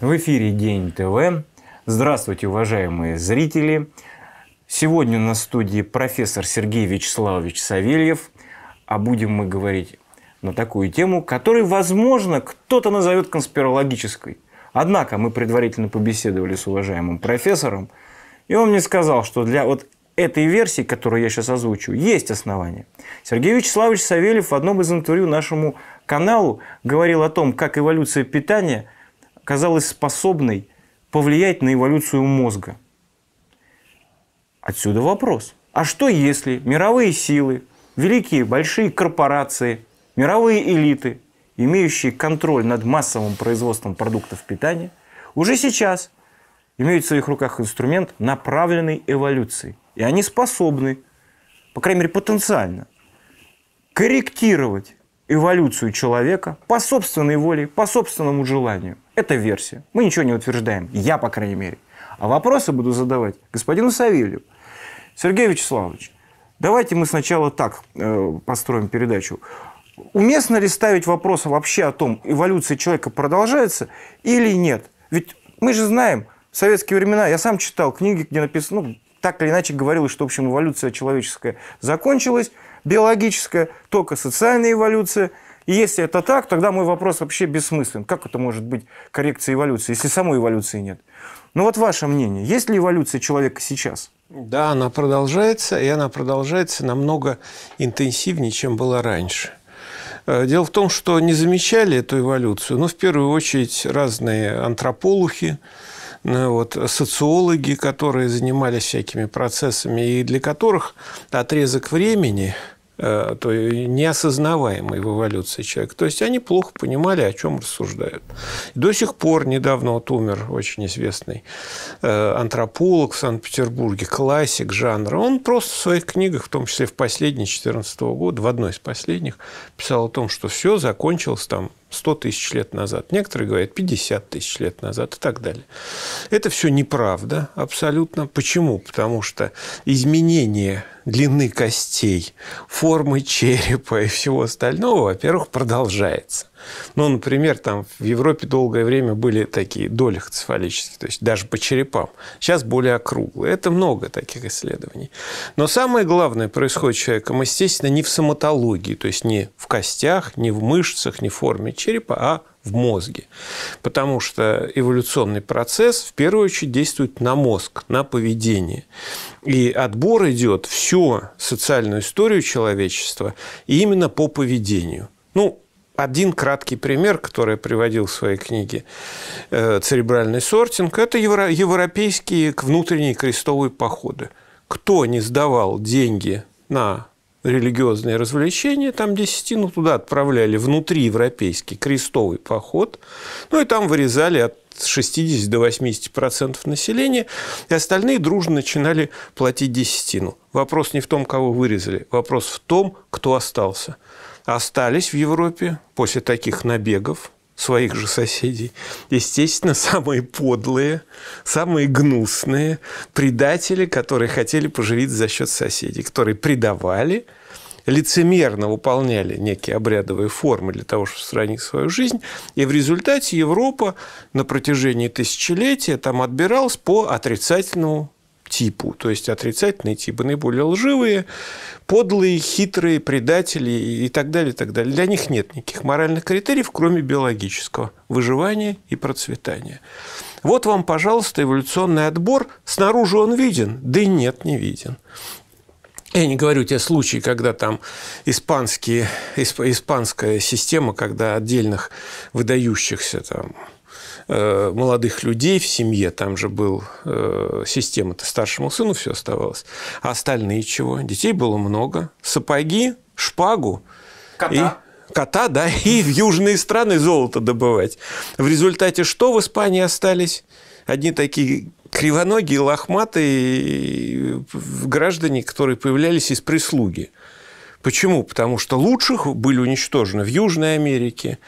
В эфире День ТВ. Здравствуйте, уважаемые зрители. Сегодня на студии профессор Сергей Вячеславович Савельев. А будем мы говорить на такую тему, которую, возможно, кто-то назовет конспирологической. Однако мы предварительно побеседовали с уважаемым профессором, и он мне сказал, что для вот этой версии, которую я сейчас озвучу, есть основания. Сергей Вячеславович Савельев в одном из интервью нашему каналу говорил о том, как эволюция питания – казалась способной повлиять на эволюцию мозга. Отсюда вопрос. А что если мировые силы, великие большие корпорации, мировые элиты, имеющие контроль над массовым производством продуктов питания, уже сейчас имеют в своих руках инструмент направленной эволюции. И они способны, по крайней мере потенциально, корректировать эволюцию человека по собственной воле, по собственному желанию – это версия. Мы ничего не утверждаем. Я, по крайней мере. А вопросы буду задавать господину Савельеву. Сергей Вячеславович, давайте мы сначала так э, построим передачу. Уместно ли ставить вопрос вообще о том, эволюция человека продолжается или нет? Ведь мы же знаем, в советские времена, я сам читал книги, где написано, ну, так или иначе говорилось, что, в общем, эволюция человеческая закончилась, биологическая, только социальная эволюция – и если это так, тогда мой вопрос вообще бессмыслен. Как это может быть коррекция эволюции, если самой эволюции нет? Ну вот ваше мнение, есть ли эволюция человека сейчас? Да, она продолжается, и она продолжается намного интенсивнее, чем была раньше. Э, дело в том, что не замечали эту эволюцию, ну, в первую очередь, разные антрополухи, ну, вот, социологи, которые занимались всякими процессами, и для которых отрезок времени – Э, то неосознаваемый в эволюции человека. То есть они плохо понимали, о чем рассуждают. До сих пор недавно вот умер очень известный э, антрополог в Санкт-Петербурге, классик жанра. Он просто в своих книгах, в том числе в последней 14 года, в одной из последних, писал о том, что все закончилось там 100 тысяч лет назад, некоторые говорят 50 тысяч лет назад и так далее. Это все неправда абсолютно. Почему? Потому что изменение длины костей, формы черепа и всего остального, во-первых, продолжается. Ну, например, там в Европе долгое время были такие доли цефалические, то есть даже по черепам. Сейчас более округлые. Это много таких исследований. Но самое главное происходит с человеком, естественно, не в соматологии, то есть не в костях, не в мышцах, не в форме черепа, а в мозге. Потому что эволюционный процесс в первую очередь действует на мозг, на поведение. И отбор идет всю социальную историю человечества именно по поведению. Ну, один краткий пример, который я приводил в своей книге э, «Церебральный сортинг», это европейские внутренние крестовые походы. Кто не сдавал деньги на религиозные развлечения, там десятину туда отправляли внутриевропейский крестовый поход, ну и там вырезали от 60 до 80 процентов населения, и остальные дружно начинали платить десятину. Вопрос не в том, кого вырезали, вопрос в том, кто остался остались в Европе после таких набегов своих же соседей, естественно, самые подлые, самые гнусные предатели, которые хотели поживить за счет соседей, которые предавали, лицемерно выполняли некие обрядовые формы для того, чтобы сохранить свою жизнь. И в результате Европа на протяжении тысячелетия там отбиралась по отрицательному типу, то есть отрицательные типы, наиболее лживые, подлые, хитрые, предатели и так далее, и так далее. Для них нет никаких моральных критериев, кроме биологического – выживания и процветания. Вот вам, пожалуйста, эволюционный отбор. Снаружи он виден, да и нет, не виден. Я не говорю те случаи, когда там испанские, исп, испанская система, когда отдельных выдающихся там Э, молодых людей в семье, там же был э, система-то старшему сыну все оставалось, а остальные чего? Детей было много. Сапоги, шпагу. Кота. И кота, да, и в южные страны золото добывать. В результате что в Испании остались? Одни такие кривоногие, лохматые э, граждане, которые появлялись из прислуги. Почему? Потому что лучших были уничтожены в Южной Америке,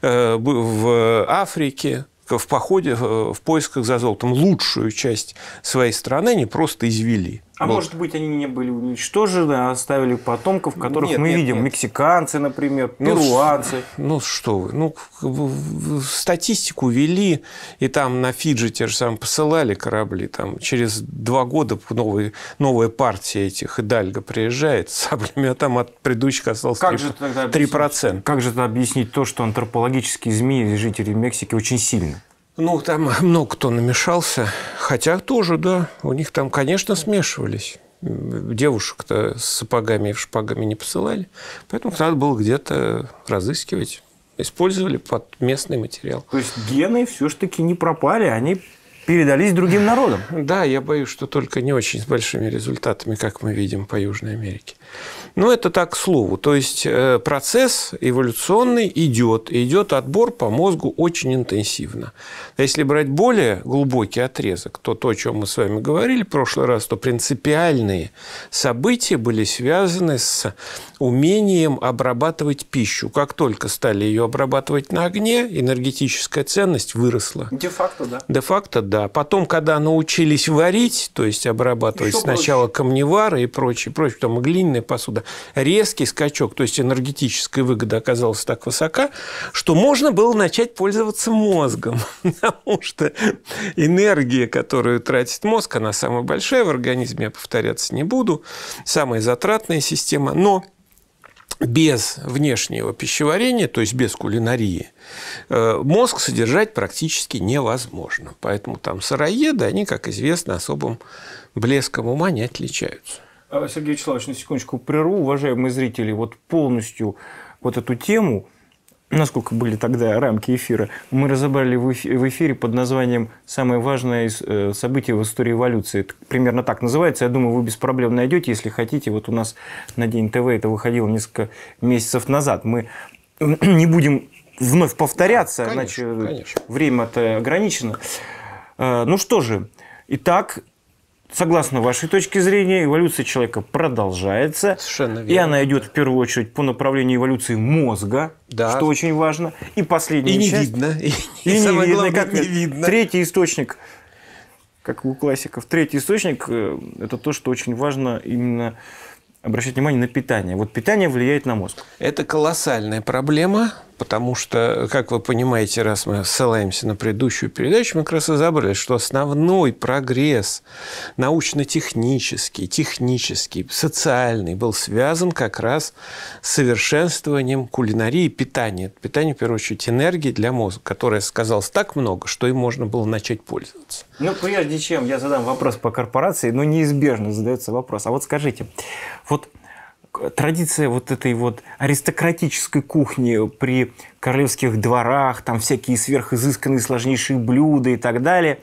в Африке, в походе, э, в поисках за золотом лучшую часть своей страны не просто извели. А был... может быть, они не были уничтожены, а оставили потомков, которых нет, мы нет, видим. Нет. Мексиканцы, например, ну, перуанцы. Ну, ну что вы, ну, статистику вели, и там на Фиджи те же самые посылали корабли. Там через два года новые, новая партия этих Идальго приезжает с саблями, а там от предыдущих осталось как 3%. Же тогда 3%. Как же это объяснить то, что антропологические змеи жители Мексики очень сильны? Ну, там много кто намешался. Хотя тоже, да, у них там, конечно, смешивались. Девушек-то с сапогами и в шпагами не посылали. Поэтому надо было где-то разыскивать. Использовали под местный материал. То есть гены все-таки не пропали, они передались другим народам. Да, я боюсь, что только не очень с большими результатами, как мы видим по Южной Америке. Ну, это так к слову. То есть э, процесс эволюционный идет, идет отбор по мозгу очень интенсивно. если брать более глубокий отрезок, то то, о чем мы с вами говорили в прошлый раз, то принципиальные события были связаны с умением обрабатывать пищу. Как только стали ее обрабатывать на огне, энергетическая ценность выросла. Де-факто, да. Де-факто, да. Потом, когда научились варить, то есть обрабатывать Еще сначала больше. камневары и прочее, прочее, там глиняные стеклянная посуда. Резкий скачок, то есть энергетическая выгода оказалась так высока, что можно было начать пользоваться мозгом, потому что энергия, которую тратит мозг, она самая большая в организме, я повторяться не буду, самая затратная система, но без внешнего пищеварения, то есть без кулинарии, э, мозг содержать практически невозможно. Поэтому там сыроеды, они, как известно, особым блеском ума не отличаются. А, Сергей Вячеславович, на секундочку прерву, уважаемые зрители, вот полностью вот эту тему, насколько были тогда рамки эфира, мы разобрали в эфире под названием «Самое важное э, событие в истории эволюции». Это примерно так называется. Я думаю, вы без проблем найдете, если хотите. Вот у нас на День ТВ это выходило несколько месяцев назад. Мы не будем вновь повторяться, конечно, иначе время-то ограничено. Э, ну что же, итак, согласно вашей точке зрения, эволюция человека продолжается. Совершенно верно. И она идет в первую очередь по направлению эволюции мозга, да. что очень важно. И последняя и не часть. Видно. И, и, не самое видно, главное, как не видно. Третий источник, как у классиков, третий источник э, – это то, что очень важно именно обращать внимание на питание. Вот питание влияет на мозг. Это колоссальная проблема, потому что, как вы понимаете, раз мы ссылаемся на предыдущую передачу, мы как раз и что основной прогресс научно-технический, технический, социальный был связан как раз с совершенствованием кулинарии питания. Питание, в первую очередь, энергии для мозга, которая сказалось так много, что им можно было начать пользоваться. Ну, прежде чем я задам вопрос по корпорации, но ну, неизбежно задается вопрос. А вот скажите, вот традиция вот этой вот аристократической кухни при королевских дворах, там всякие сверхизысканные сложнейшие блюда и так далее,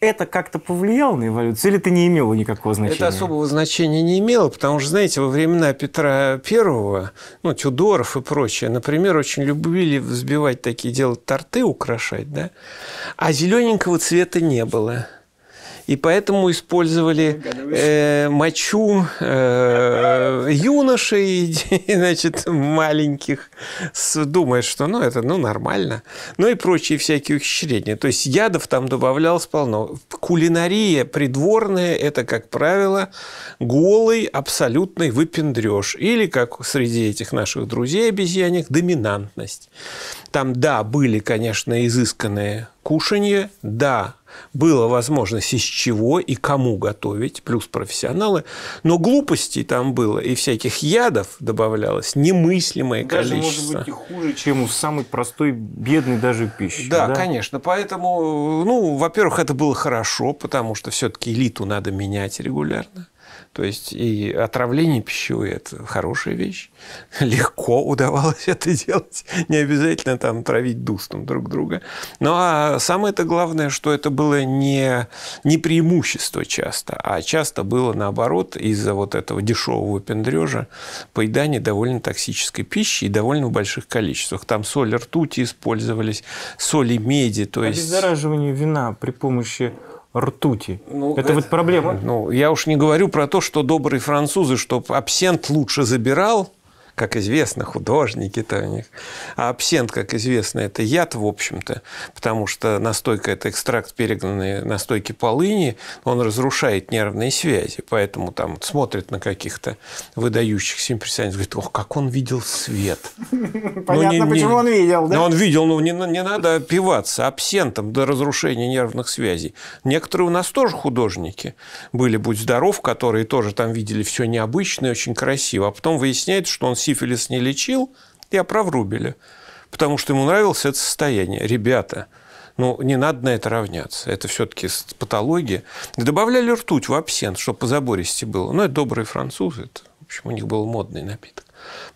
это как-то повлияло на эволюцию или это не имело никакого значения? Это особого значения не имело, потому что, знаете, во времена Петра I, ну, Тюдоров и прочее, например, очень любили взбивать такие, делать торты, украшать, да, а зелененького цвета не было и поэтому использовали э, мочу э, юношей, значит, маленьких, думая, что ну это ну нормально, ну и прочие всякие ухищрения. То есть ядов там добавлялось полно. Кулинария придворная – это, как правило, голый абсолютный выпендреж или, как среди этих наших друзей обезьянек, доминантность. Там, да, были, конечно, изысканные кушанье, да, была возможность из чего и кому готовить, плюс профессионалы. Но глупостей там было и всяких ядов добавлялось немыслимое даже, количество. может быть, и хуже, чем у самой простой, бедной даже пищи. Да, да? конечно. Поэтому, ну, во-первых, это было хорошо, потому что все-таки элиту надо менять регулярно. То есть и отравление пищевое – это хорошая вещь. Легко удавалось это делать. Не обязательно там травить дустом друг друга. Ну, а самое-то главное, что это было не, не преимущество часто, а часто было наоборот из-за вот этого дешевого пендрежа поедание довольно токсической пищи и довольно в больших количествах. Там соль ртути использовались, соли меди. То есть... Обеззараживание вина при помощи ртути. Ну, это, это вот проблема. Ну, я уж не говорю про то, что добрые французы, чтобы абсент лучше забирал, как известно, художники-то у них. А абсент, как известно, это яд, в общем-то, потому что настойка – это экстракт перегнанной настойки полыни, он разрушает нервные связи, поэтому там смотрят на каких-то выдающихся импрессионистов, говорит, ох, как он видел свет. Ну, Понятно, почему он видел, да? Ну, он видел, но ну, не, надо пиваться абсентом до разрушения нервных связей. Некоторые у нас тоже художники были, будь здоров, которые тоже там видели все необычное, очень красиво, а потом выясняется, что он сифилис не лечил, я проврубили, потому что ему нравилось это состояние. Ребята, ну, не надо на это равняться. Это все-таки патология. Добавляли ртуть в абсент, чтобы по забористи было. Ну это добрые французы. Это, в общем, у них был модный напиток.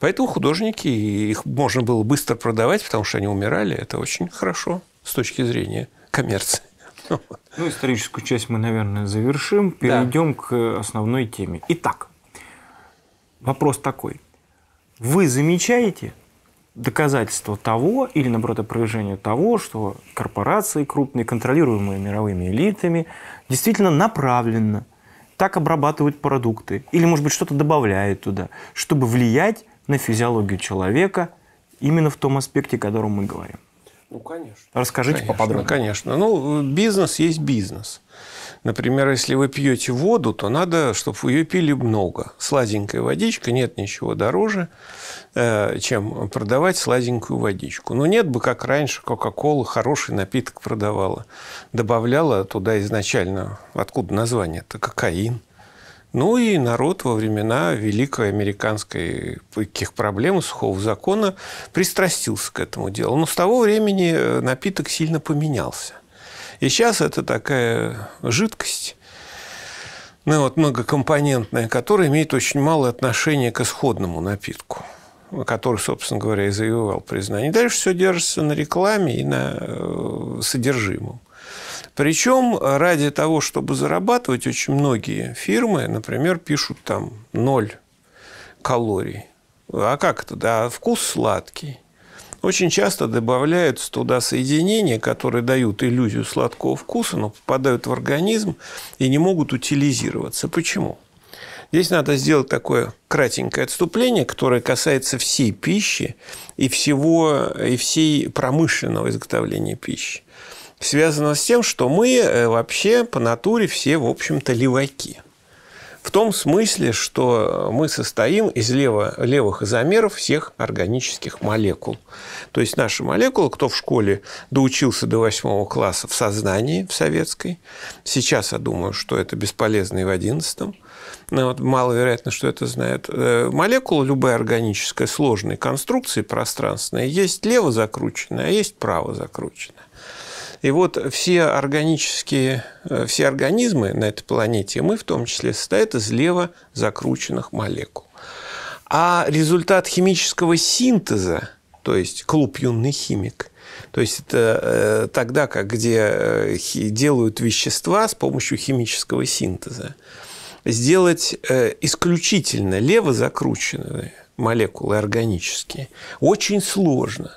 Поэтому художники, их можно было быстро продавать, потому что они умирали. Это очень хорошо с точки зрения коммерции. Ну, историческую часть мы, наверное, завершим. Перейдем да. к основной теме. Итак, вопрос такой – вы замечаете доказательство того или, наоборот, опровержение того, что корпорации крупные, контролируемые мировыми элитами, действительно направленно так обрабатывают продукты или, может быть, что-то добавляют туда, чтобы влиять на физиологию человека именно в том аспекте, о котором мы говорим. Ну, конечно. Расскажите конечно, поподробнее. Конечно. Ну, бизнес есть бизнес. Например, если вы пьете воду, то надо, чтобы вы ее пили много. Сладенькая водичка, нет ничего дороже, э, чем продавать сладенькую водичку. Но нет бы, как раньше, Кока-Кола хороший напиток продавала. Добавляла туда изначально, откуда название Это кокаин. Ну и народ во времена Великой Американской каких проблем сухого закона пристрастился к этому делу. Но с того времени э, напиток сильно поменялся. И сейчас это такая жидкость, ну, вот, многокомпонентная, которая имеет очень малое отношение к исходному напитку который, собственно говоря, и завоевал признание. И дальше все держится на рекламе и на э, содержимом. Причем ради того, чтобы зарабатывать, очень многие фирмы, например, пишут там ноль калорий. А как это? Да, вкус сладкий очень часто добавляют туда соединения, которые дают иллюзию сладкого вкуса, но попадают в организм и не могут утилизироваться. Почему? Здесь надо сделать такое кратенькое отступление, которое касается всей пищи и всего и всей промышленного изготовления пищи. Связано с тем, что мы э, вообще по натуре все, в общем-то, леваки – в том смысле, что э, мы состоим из лево, левых изомеров всех органических молекул. То есть наша молекула, кто в школе доучился до восьмого класса в сознании, в советской, сейчас я думаю, что это бесполезно и в одиннадцатом, но вот, маловероятно, что это знает. Э, молекула любая органическая сложной конструкции пространственной есть лево закрученная, а есть право закрученная. И вот все органические, э, все организмы на этой планете, мы в том числе, состоят из лево закрученных молекул. А результат химического синтеза, то есть клуб «Юный химик», то есть это э, тогда, как где э, делают вещества с помощью химического синтеза, сделать исключительно лево-закрученные молекулы органические очень сложно.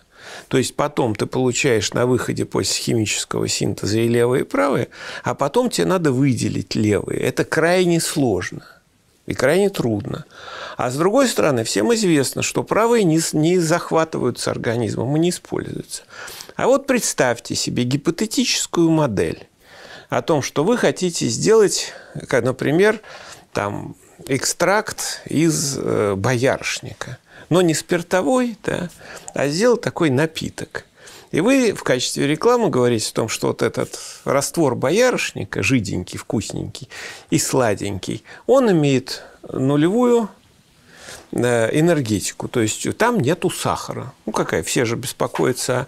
То есть потом ты получаешь на выходе после химического синтеза и левое, и правое, а потом тебе надо выделить левые. Это крайне сложно и крайне трудно. А с другой стороны, всем известно, что правые не, не захватываются организмом и не используются. А вот представьте себе гипотетическую модель о том, что вы хотите сделать, например, там, экстракт из э, бояршника но не спиртовой, да, а сделал такой напиток. И вы в качестве рекламы говорите о том, что вот этот раствор боярышника, жиденький, вкусненький и сладенький, он имеет нулевую э, энергетику, то есть там нету сахара. Ну какая, все же беспокоятся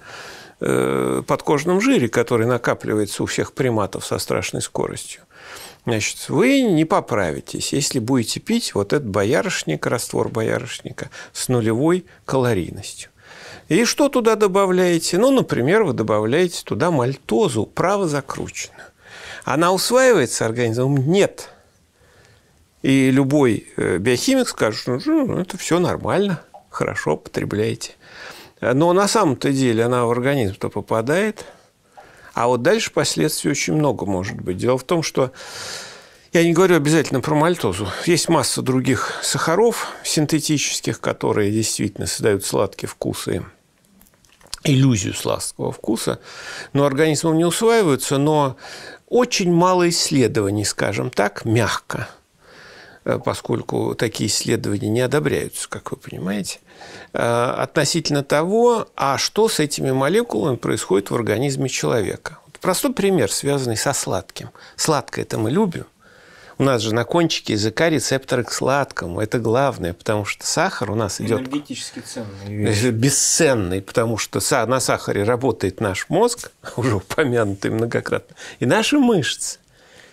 о э, подкожном жире, который накапливается у всех приматов со страшной скоростью. Значит, вы не поправитесь, если будете пить вот этот боярышник, раствор боярышника с нулевой калорийностью. И что туда добавляете? Ну, например, вы добавляете туда мальтозу, право закрученную. Она усваивается организмом? Нет. И любой э, биохимик скажет, ну, ну это все нормально, хорошо, потребляете. Но на самом-то деле она в организм-то попадает – а вот дальше последствий очень много может быть. Дело в том, что я не говорю обязательно про мальтозу. Есть масса других сахаров синтетических, которые действительно создают сладкие вкусы иллюзию сладкого вкуса, но организмом не усваиваются, но очень мало исследований, скажем так, мягко, Э, поскольку такие исследования не одобряются, как вы понимаете, э, относительно того, а что с этими молекулами происходит в организме человека. Простой пример, связанный со сладким. Сладкое это мы любим. У нас же на кончике языка рецепторы к сладкому. Это главное, потому что сахар у нас идет... Энергетически ценный. Бесценный, потому что на сахаре работает наш мозг, уже упомянутый многократно, и наши мышцы.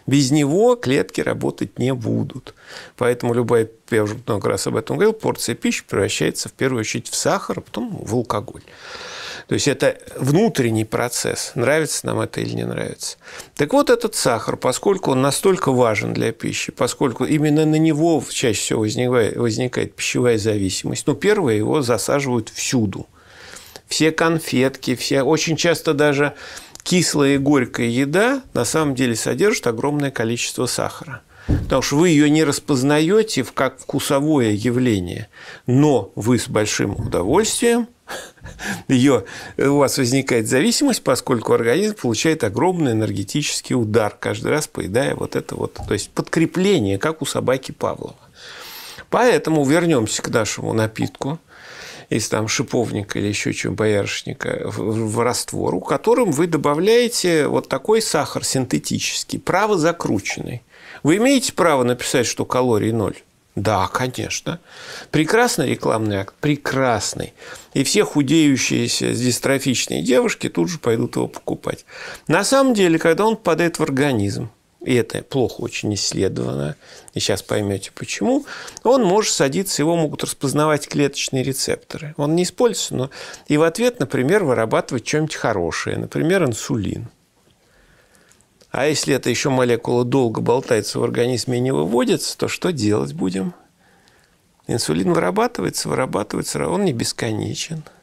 Без него клетки работать не будут. Поэтому любая, я уже много раз об этом говорил, порция пищи превращается в первую очередь в сахар, а потом в алкоголь. То есть это внутренний процесс, нравится нам это или не нравится. Так вот этот сахар, поскольку он настолько важен для пищи, поскольку именно на него чаще всего возникает, возникает пищевая зависимость, ну, первое, его засаживают всюду. Все конфетки, все, очень часто даже кислая и горькая еда на самом деле содержит огромное количество сахара. Потому что вы ее не распознаете как вкусовое явление, но вы с большим удовольствием ее, э, у вас возникает зависимость, поскольку организм получает огромный энергетический удар, каждый раз поедая вот это вот, то есть подкрепление, как у собаки Павлова. Поэтому вернемся к нашему напитку – из там шиповника или еще чего, боярышника, в, в раствор, которым вы добавляете вот такой сахар синтетический, право закрученный. Вы имеете право написать, что калорий ноль? Да, конечно. Прекрасный рекламный акт, прекрасный. И все худеющиеся дистрофичные девушки тут же пойдут его покупать. На самом деле, когда он попадает в организм, и это плохо очень исследовано, и сейчас поймете почему, он может садиться, его могут распознавать клеточные рецепторы. Он не используется, но и в ответ, например, вырабатывать что-нибудь хорошее, например, инсулин. А если эта еще молекула долго болтается в организме и не выводится, то что делать будем? Инсулин вырабатывается, вырабатывается, он не бесконечен –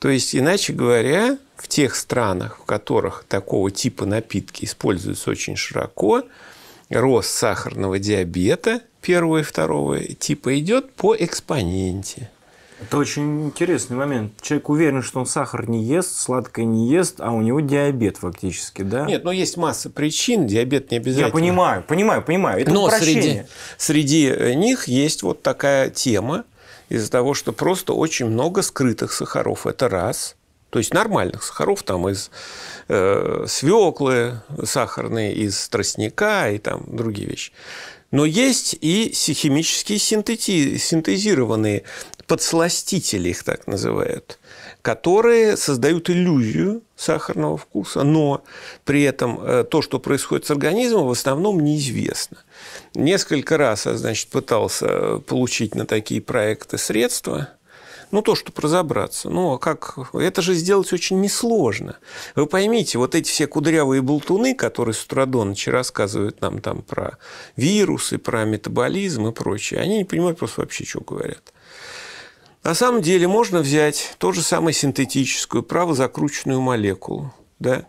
то есть, иначе говоря, в тех странах, в которых такого типа напитки используются очень широко, рост сахарного диабета первого и второго типа идет по экспоненте. Это очень интересный момент. Человек уверен, что он сахар не ест, сладкое не ест, а у него диабет фактически, да? Нет, но ну, есть масса причин, диабет не обязательно. Я понимаю, понимаю, понимаю. Это но упрощение. среди, среди них есть вот такая тема – из-за того, что просто очень много скрытых сахаров. Это раз. То есть нормальных сахаров там из э, свеклы сахарные, из тростника и там другие вещи. Но есть и химически синтети, синтезированные подсластители, их так называют, которые создают иллюзию сахарного вкуса, но при этом э, то, что происходит с организмом, в основном неизвестно. Несколько раз а, значит, пытался получить на такие проекты средства. Ну, то, чтобы разобраться. Ну, а как? Это же сделать очень несложно. Вы поймите, вот эти все кудрявые болтуны, которые с утра до ночи рассказывают нам там про вирусы, про метаболизм и прочее, они не понимают просто вообще, что говорят. На самом деле можно взять ту же самую синтетическую правозакрученную молекулу, да,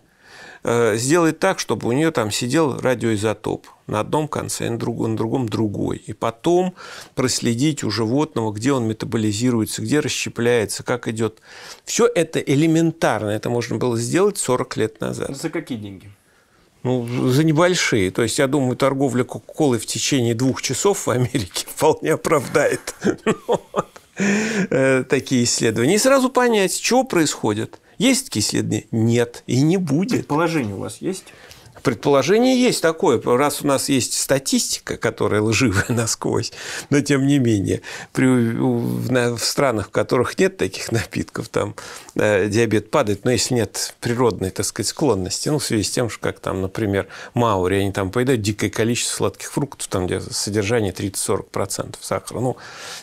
Э, сделать так, чтобы у нее там сидел радиоизотоп на одном конце, на другом, на другом другой. И потом проследить у животного, где он метаболизируется, где расщепляется, как идет. Все это элементарно. Это можно было сделать 40 лет назад. За какие деньги? Ну, за небольшие. То есть, я думаю, торговля Кока-Колой в течение двух часов в Америке вполне оправдает э, такие исследования. И сразу понять, что происходит – есть кислятные? Нет. И не будет. Предположение у вас есть? Предположение есть такое, раз у нас есть статистика, которая лживая насквозь, но тем не менее, при, в, в странах, в которых нет таких напитков, там э, диабет падает, но если нет природной, так сказать, склонности, ну, в связи с тем, что как там, например, Маури, они там поедают дикое количество сладких фруктов, там, где содержание 30-40% сахара, ну,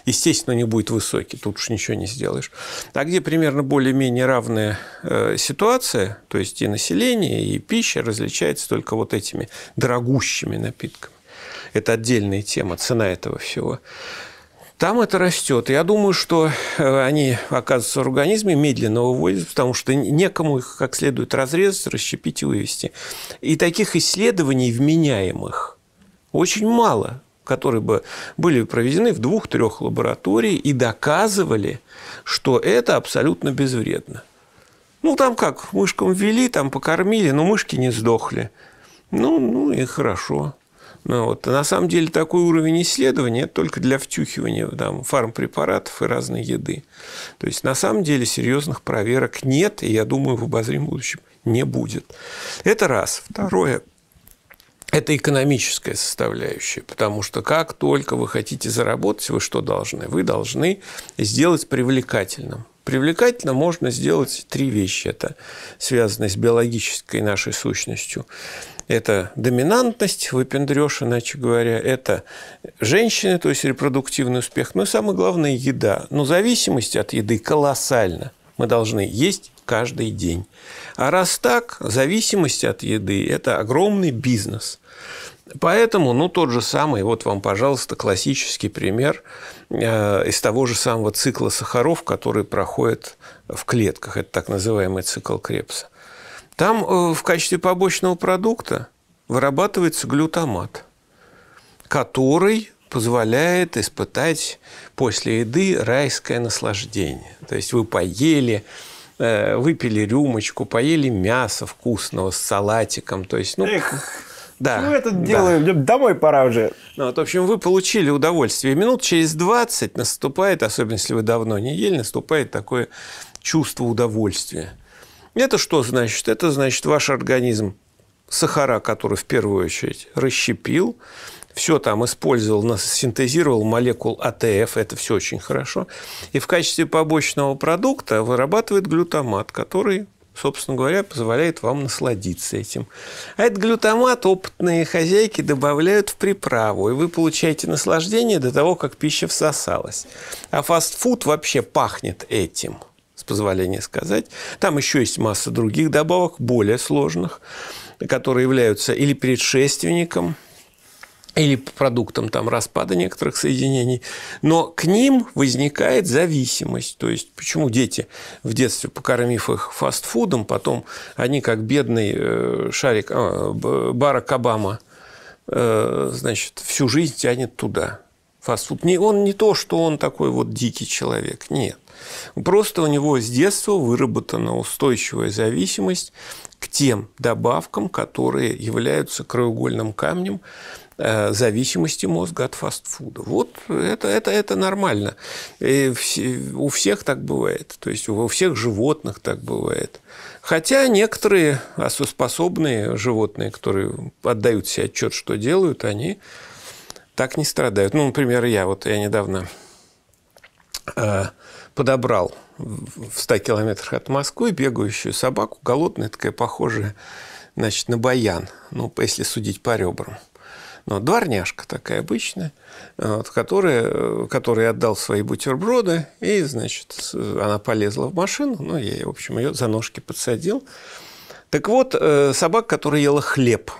естественно, не будет высокий, тут уж ничего не сделаешь. А где примерно более-менее равная э, ситуация, то есть и население, и пища различается питаются только вот этими дорогущими напитками. Это отдельная тема, цена этого всего. Там это растет. Я думаю, что э, они оказываются в организме, медленно выводятся, потому что некому их как следует разрезать, расщепить и вывести. И таких исследований вменяемых очень мало которые бы были проведены в двух-трех лабораториях и доказывали, что это абсолютно безвредно. Ну, там как, мышкам ввели, там покормили, но мышки не сдохли. Ну, ну и хорошо. Ну, вот. На самом деле такой уровень исследования это только для втюхивания там, фармпрепаратов и разной еды. То есть на самом деле серьезных проверок нет, и я думаю, в обозримом будущем не будет. Это раз. Второе. Это экономическая составляющая, потому что как только вы хотите заработать, вы что должны? Вы должны сделать привлекательным привлекательно, можно сделать три вещи. Это связано с биологической нашей сущностью. Это доминантность, выпендреж, иначе говоря. Это женщины, то есть репродуктивный успех. Ну и самое главное – еда. Но зависимость от еды колоссальна. Мы должны есть каждый день. А раз так, зависимость от еды – это огромный бизнес. Поэтому, ну, тот же самый, вот вам, пожалуйста, классический пример – Э, из того же самого цикла сахаров, который проходит в клетках. Это так называемый цикл Крепса. Там э, в качестве побочного продукта вырабатывается глютамат, который позволяет испытать после еды райское наслаждение. То есть вы поели, э, выпили рюмочку, поели мясо вкусного с салатиком. То есть, ну, Эх, да. Чего я тут да. домой пора уже. Ну, вот, в общем, вы получили удовольствие. Минут через 20 наступает, особенно если вы давно не ели, наступает такое чувство удовольствия. Это что значит? Это значит, ваш организм сахара, который в первую очередь расщепил, все там использовал, синтезировал молекул АТФ, это все очень хорошо. И в качестве побочного продукта вырабатывает глютамат, который собственно говоря, позволяет вам насладиться этим. А этот глютамат опытные хозяйки добавляют в приправу, и вы получаете наслаждение до того, как пища всосалась. А фастфуд вообще пахнет этим, с позволения сказать. Там еще есть масса других добавок, более сложных, которые являются или предшественником – или по продуктам там распада некоторых соединений, но к ним возникает зависимость. То есть почему дети в детстве, покормив их фастфудом, потом они как бедный э, шарик а, Барак Обама, э, значит, всю жизнь тянет туда. Фастфуд. Он не то, что он такой вот дикий человек, нет. Просто у него с детства выработана устойчивая зависимость к тем добавкам, которые являются краеугольным камнем Э, зависимости мозга от фастфуда. Вот это, это, это нормально. И у всех так бывает. То есть у всех животных так бывает. Хотя некоторые способные животные, которые отдают себе отчет, что делают, они так не страдают. Ну, например, я вот я недавно э, подобрал в 100 километрах от Москвы бегающую собаку, голодная такая, похожая значит, на баян, ну, если судить по ребрам. Ну, дворняжка такая обычная, вот, которая, который отдал свои бутерброды, и, значит, она полезла в машину, ну, я, в общем, ее за ножки подсадил. Так вот, э, собак, которая ела хлеб,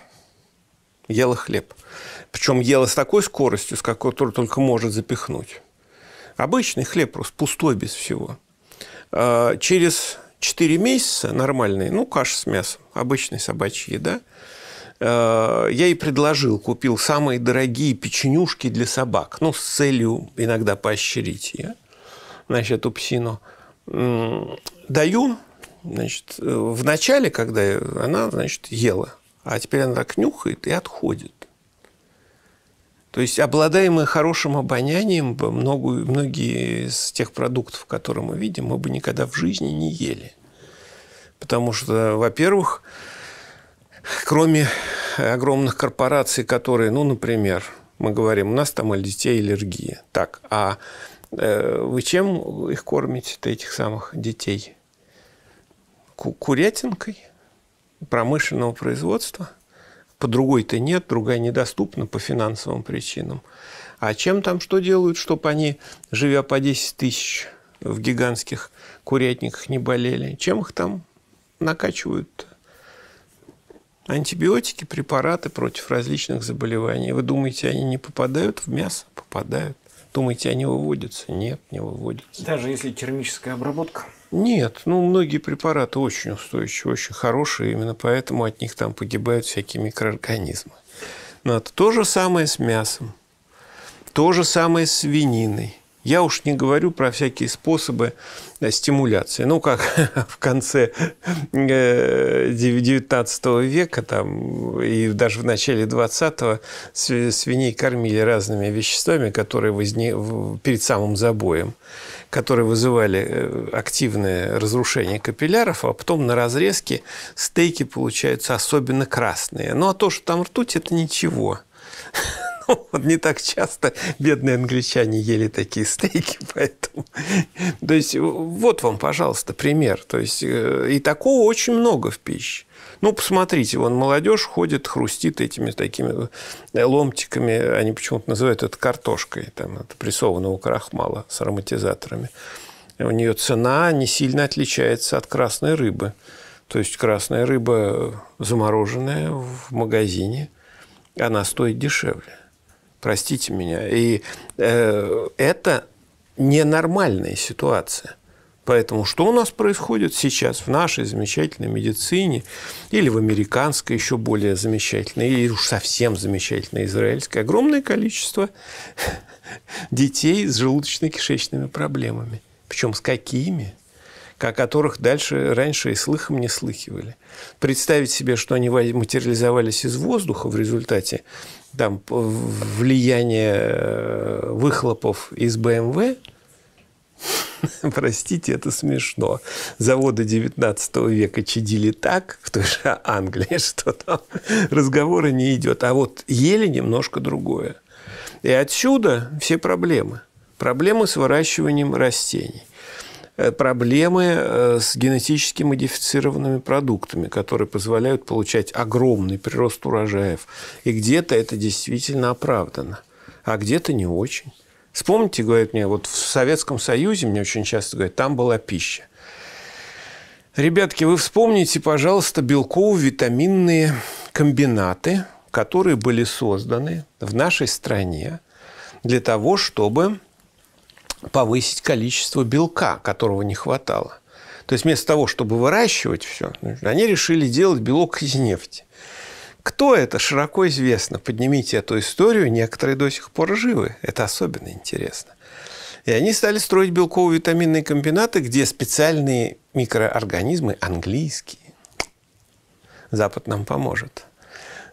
ела хлеб, причем ела с такой скоростью, с какой только может запихнуть. Обычный хлеб, просто пустой без всего. А, через 4 месяца нормальный, ну, каша с мясом, обычная собачья еда – Э, я ей предложил, купил самые дорогие печенюшки для собак, ну, с целью иногда поощрить ее, значит, эту псину. Даю, значит, э, в начале, когда она, значит, ела, а теперь она так нюхает и отходит. То есть, обладаемые хорошим обонянием, многие, многие из тех продуктов, которые мы видим, мы бы никогда в жизни не ели. Потому что, во-первых, Кроме э, огромных корпораций, которые, ну, например, мы говорим, у нас там у детей аллергия. Так, а э, вы чем их кормите этих самых детей? Курятинкой промышленного производства? По другой-то нет, другая недоступна по финансовым причинам. А чем там что делают, чтобы они, живя по 10 тысяч в гигантских курятниках, не болели? Чем их там накачивают? Антибиотики, препараты против различных заболеваний. Вы думаете, они не попадают в мясо? Попадают. Думаете, они выводятся? Нет, не выводятся. Даже если термическая обработка? Нет. Ну, многие препараты очень устойчивы, очень хорошие. Именно поэтому от них там погибают всякие микроорганизмы. Но это то же самое с мясом. То же самое с свининой. Я уж не говорю про всякие способы э, стимуляции. Ну, как в конце XIX э, века там, и даже в начале XX свиней кормили разными веществами, которые возне... перед самым забоем, которые вызывали э, активное разрушение капилляров, а потом на разрезке стейки получаются особенно красные. Ну, а то, что там ртуть, это ничего. Вот не так часто бедные англичане ели такие стейки, поэтому... То есть, э, вот вам, пожалуйста, пример. То есть, э, и такого очень много в пище. Ну, посмотрите, вон молодежь ходит, хрустит этими такими э, ломтиками, они почему-то называют это картошкой, там, от прессованного крахмала с ароматизаторами. У нее цена не сильно отличается от красной рыбы. То есть красная рыба замороженная в магазине, она стоит дешевле. Простите меня. И э, это ненормальная ситуация. Поэтому что у нас происходит сейчас в нашей замечательной медицине или в американской еще более замечательной, или уж совсем замечательной израильской? Огромное количество детей с желудочно-кишечными проблемами. Причем с какими? о которых дальше раньше и слыхом не слыхивали. Представить себе, что они материализовались из воздуха в результате там, влияние э, выхлопов из БМВ, простите, это смешно. Заводы 19 века чадили так в той же Англии, что там разговора не идет. А вот ели немножко другое. И отсюда все проблемы. Проблемы с выращиванием растений – Э, проблемы э, с генетически модифицированными продуктами, которые позволяют получать огромный прирост урожаев. И где-то это действительно оправдано, а где-то не очень. Вспомните, говорит мне, вот в Советском Союзе, мне очень часто говорят, там была пища. Ребятки, вы вспомните, пожалуйста, белково-витаминные комбинаты, которые были созданы в нашей стране для того, чтобы повысить количество белка, которого не хватало. То есть вместо того, чтобы выращивать все, они решили делать белок из нефти. Кто это, широко известно. Поднимите эту историю, некоторые до сих пор живы. Это особенно интересно. И они стали строить белково-витаминные комбинаты, где специальные микроорганизмы английские. Запад нам поможет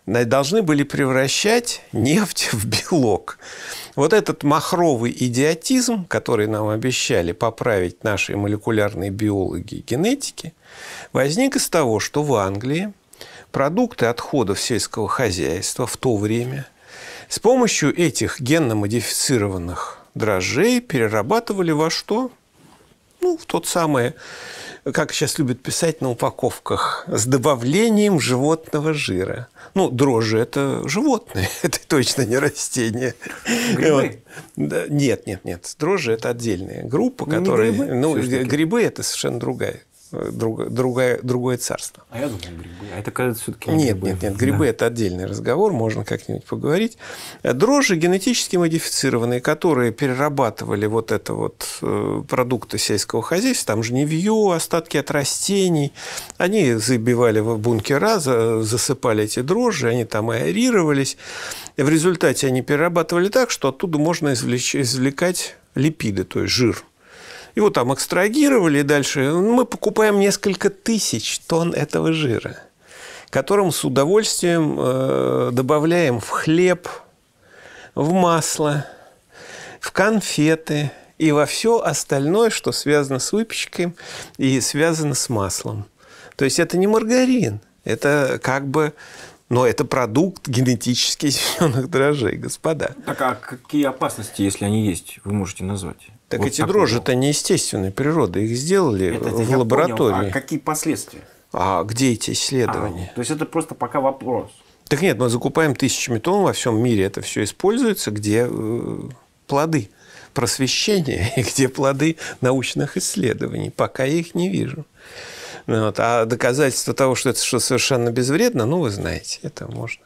должны были превращать нефть в белок. Вот этот махровый идиотизм, который нам обещали поправить наши молекулярные биологи и генетики, возник из того, что в Англии продукты отходов сельского хозяйства в то время с помощью этих генно-модифицированных дрожжей перерабатывали во что? Ну, в тот самый как сейчас любят писать на упаковках, с добавлением животного жира. Ну, дрожжи – это животное, это точно не растение. Грибы? Вот. Да, нет, нет, нет. Дрожжи – это отдельная группа, ну, которая, Грибы? Ну, грибы – это совершенно другая друг, другое, другое царство. А я думал, грибы. А это, кажется, все-таки не нет, грибы. Нет, нет, грибы да. – это отдельный разговор, можно как-нибудь поговорить. Дрожжи генетически модифицированные, которые перерабатывали вот это вот э, продукты сельского хозяйства, там жневье, остатки от растений, они забивали в бункера, засыпали эти дрожжи, они там аэрировались. В результате они перерабатывали так, что оттуда можно извлечь, извлекать липиды, то есть жир – его там экстрагировали, и дальше ну, мы покупаем несколько тысяч тонн этого жира, которым с удовольствием э, добавляем в хлеб, в масло, в конфеты и во все остальное, что связано с выпечкой и связано с маслом. То есть это не маргарин, это как бы но это продукт генетически зеленых дрожжей, господа. Так а какие опасности, если они есть, вы можете назвать? Так вот эти дрожжи-то неестественной природы, их сделали это, это в лаборатории. Понял. А какие последствия? А где эти исследования? А, то есть это просто пока вопрос. Так нет, мы закупаем тысячами тонн во всем мире, это все используется, где э, плоды просвещения и где плоды научных исследований. Пока я их не вижу. Ну вот. А доказательство того, что это что совершенно безвредно, ну, вы знаете, это можно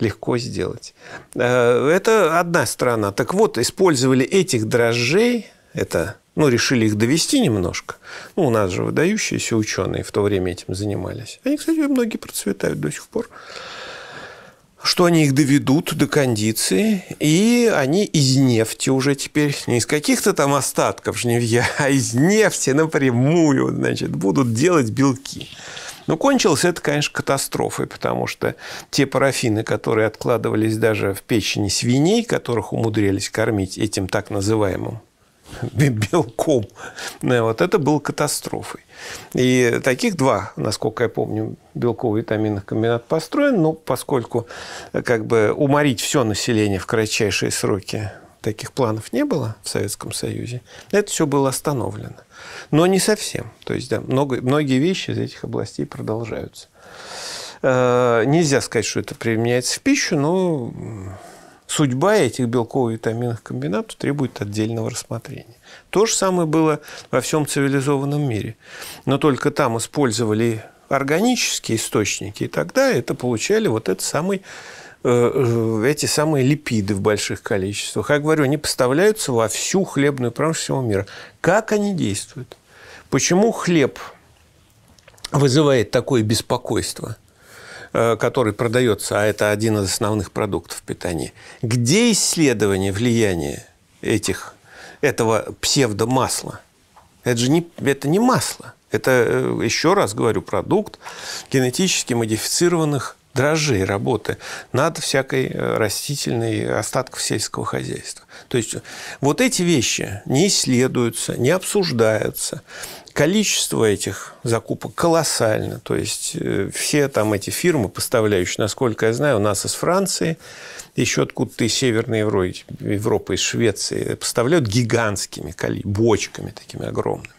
легко сделать. Э, это одна сторона. Так вот, использовали этих дрожжей это ну, решили их довести немножко. Ну, у нас же выдающиеся ученые в то время этим занимались. Они, кстати, многие процветают до сих пор. Что они их доведут до кондиции, и они из нефти уже теперь, не из каких-то там остатков жневья, а из нефти напрямую, значит, будут делать белки. Но кончилось это, конечно, катастрофой, потому что те парафины, которые откладывались даже в печени свиней, которых умудрились кормить этим так называемым белком. Э, вот это было катастрофой. И таких два, насколько я помню, белково-витаминных комбинат построен, но поскольку э, как бы уморить все население в кратчайшие сроки таких планов не было в Советском Союзе, это все было остановлено. Но не совсем. То есть да, много, многие вещи из этих областей продолжаются. Э, нельзя сказать, что это применяется в пищу, но Судьба этих белково-витаминных комбинатов требует отдельного рассмотрения. То же самое было во всем цивилизованном мире. Но только там использовали органические источники, и тогда это получали вот этот самый э, э, эти самые липиды в больших количествах. Я говорю, они поставляются во всю хлебную промышленность всего мира. Как они действуют? Почему хлеб вызывает такое беспокойство? Э, который продается, а это один из основных продуктов питания, где исследование влияния этих, этого псевдомасла? Это же не, это не масло. Это, э, еще раз говорю, продукт генетически модифицированных дрожжей работы над всякой э, растительной остатков сельского хозяйства. То есть вот эти вещи не исследуются, не обсуждаются количество этих закупок колоссально. То есть э, все там эти фирмы, поставляющие, насколько я знаю, у нас из Франции, еще откуда-то из Северной Европы, из Швеции, поставляют гигантскими бочками такими огромными.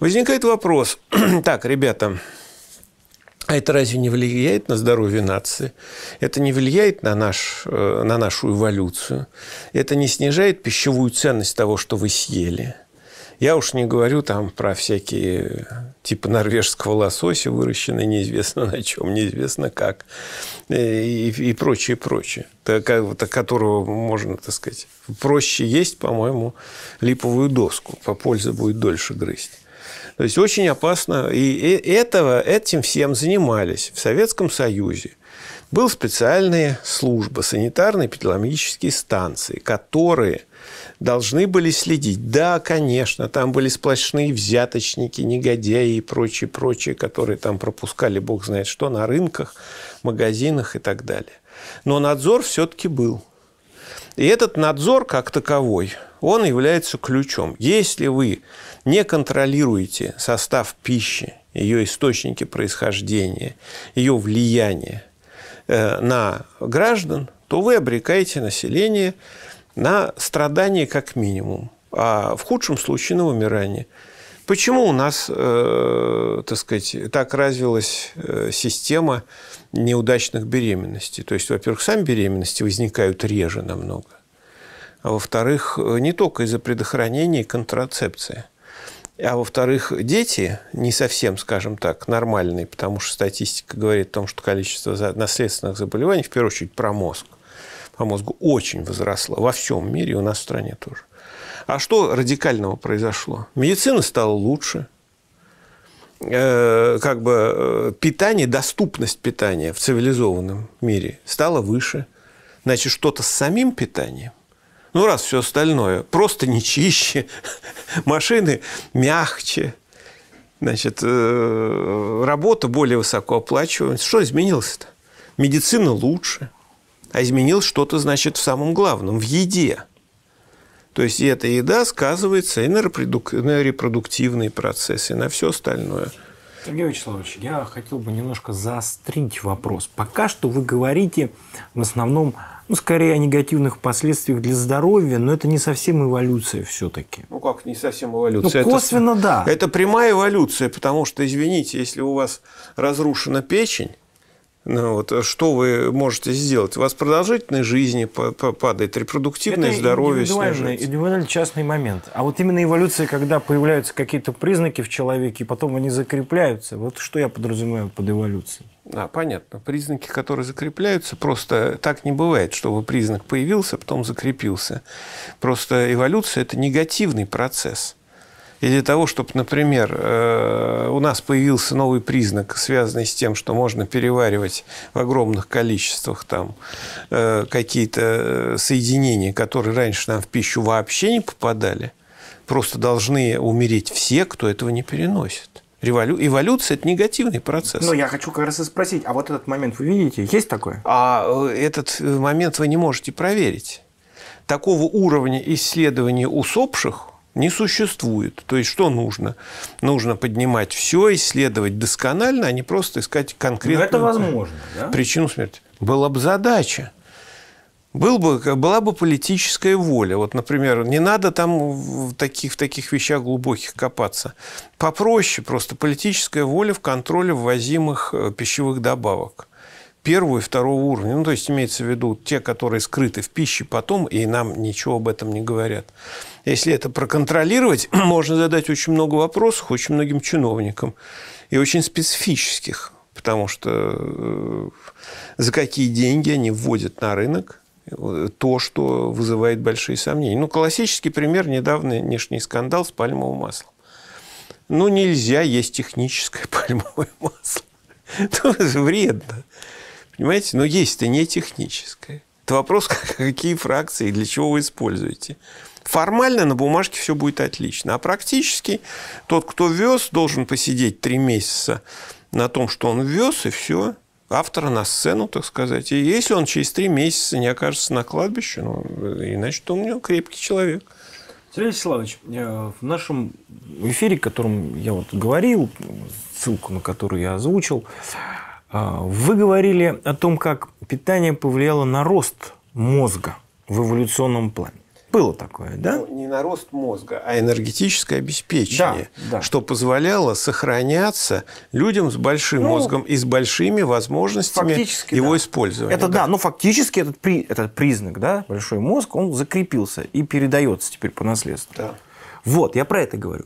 Возникает вопрос, так, ребята, а это разве не влияет на здоровье нации? Это не влияет на, наш, э, на нашу эволюцию? Это не снижает пищевую ценность того, что вы съели? Я уж не говорю там про всякие типа норвежского лосося, выращенные неизвестно на чем, неизвестно как, э, и, и прочее, прочее, так, которого можно, так сказать, проще есть, по-моему, липовую доску, по пользе будет дольше грызть. То есть очень опасно. И этого, этим всем занимались в Советском Союзе. Был специальная служба санитарные педломические станции, которые должны были следить. Да, конечно, там были сплошные взяточники, негодяи и прочие, прочие, которые там пропускали бог знает что на рынках, магазинах и так далее. Но надзор все-таки был. И этот надзор как таковой, он является ключом. Если вы не контролируете состав пищи, ее источники происхождения, ее влияние э, на граждан, то вы обрекаете население на страдание как минимум, а в худшем случае на умирание. Почему у нас, э, так сказать, так развилась э, система неудачных беременностей? То есть, во-первых, сами беременности возникают реже намного. А во-вторых, э, не только из-за предохранения и контрацепции. А во-вторых, дети не совсем, скажем так, нормальные, потому что статистика говорит о том, что количество наследственных заболеваний, в первую очередь про мозг, по мозгу очень возросла во всем мире, и у нас в стране тоже. А что радикального произошло? Медицина стала лучше, э, как бы э, питание, доступность питания в цивилизованном мире стала выше. Значит, что-то с самим питанием. Ну, раз все остальное просто не чище, машины мягче, значит, э, работа более высокооплачиваемая. Что изменилось-то? Медицина лучше – а изменил что-то, значит, в самом главном, в еде. То есть эта еда сказывается и на, репродук... на репродуктивные процессы, и на все остальное. Сергей Вячеславович, я хотел бы немножко заострить вопрос. Пока что вы говорите в основном ну, скорее о негативных последствиях для здоровья, но это не совсем эволюция все-таки. Ну как не совсем эволюция? Ну, косвенно это, да. Это прямая эволюция, потому что, извините, если у вас разрушена печень, ну, вот, э, что вы можете сделать? У вас продолжительность жизни падает, репродуктивное Это здоровье индивидуальный, снижается. индивидуальный частный момент. А вот именно эволюция, когда появляются какие-то признаки в человеке, и потом они закрепляются, вот что я подразумеваю под эволюцией? А, понятно. Признаки, которые закрепляются, просто так не бывает, чтобы признак появился, а потом закрепился. Просто эволюция – это негативный процесс. И для того, чтобы, например, э, у нас появился новый признак, связанный с тем, что можно переваривать в огромных количествах там э, какие-то э, соединения, которые раньше нам в пищу вообще не попадали, просто должны умереть все, кто этого не переносит. Револю... Эволюция – это негативный процесс. Но ну, я хочу как раз и спросить, а вот этот момент вы видите? Есть такое? А этот момент вы не можете проверить. Такого уровня исследования усопших – не существует. То есть что нужно? Нужно поднимать все, исследовать досконально, а не просто искать конкретную ну, это возможно, да? смерти. Была бы задача. Был бы, была бы политическая воля. Вот, например, не надо там в таких, в таких вещах глубоких копаться. Попроще просто политическая воля в контроле ввозимых э, пищевых добавок первого и второго уровня. Ну, то есть имеется в виду те, которые скрыты в пище потом, и нам ничего об этом не говорят. Если это проконтролировать, можно задать очень много вопросов очень многим чиновникам. И очень специфических, потому что э, за какие деньги они вводят на рынок э, то, что вызывает большие сомнения. Ну, классический пример – недавнешний скандал с пальмовым маслом. Ну, нельзя есть техническое пальмовое масло. Ну, это вредно. Понимаете? Но есть-то не техническое. Это вопрос, какие фракции, для чего вы используете. Формально на бумажке все будет отлично. А практически тот, кто вез, должен посидеть три месяца на том, что он вез, и все. Автора на сцену, так сказать. И если он через три месяца не окажется на кладбище, ну, иначе то у него крепкий человек. Сергей Вячеславович, э, в нашем эфире, о котором я вот говорил, ссылку на который я озвучил, а, вы говорили о том, как питание повлияло на рост мозга в эволюционном плане. Было такое, да? Ну, не на рост мозга, а энергетическое обеспечение, да, да. что позволяло сохраняться людям с большим ну, мозгом и с большими возможностями его да. использования. Это да. да, но ну, фактически этот, при, этот признак, да, большой мозг, он закрепился и передается теперь по наследству. Да. Вот, я про это говорю.